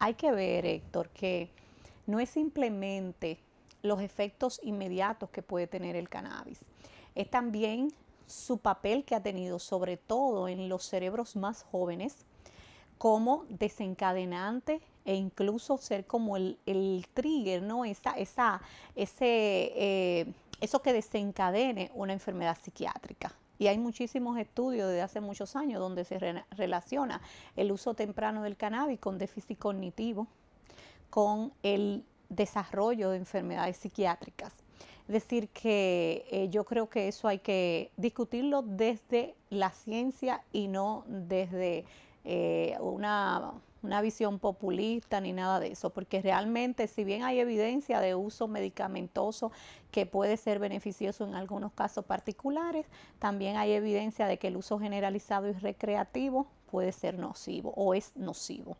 Hay que ver, Héctor, que no es simplemente los efectos inmediatos que puede tener el cannabis, es también su papel que ha tenido sobre todo en los cerebros más jóvenes como desencadenante e incluso ser como el, trigger, ¿no? Esa, esa, ese, eh, eso que desencadene una enfermedad psiquiátrica. Y hay muchísimos estudios desde hace muchos años donde se relaciona el uso temprano del cannabis con déficit cognitivo, con el desarrollo de enfermedades psiquiátricas. Es decir, que eh, yo creo que eso hay que discutirlo desde la ciencia y no desde eh, una una visión populista ni nada de eso, porque realmente si bien hay evidencia de uso medicamentoso que puede ser beneficioso en algunos casos particulares, también hay evidencia de que el uso generalizado y recreativo puede ser nocivo o es nocivo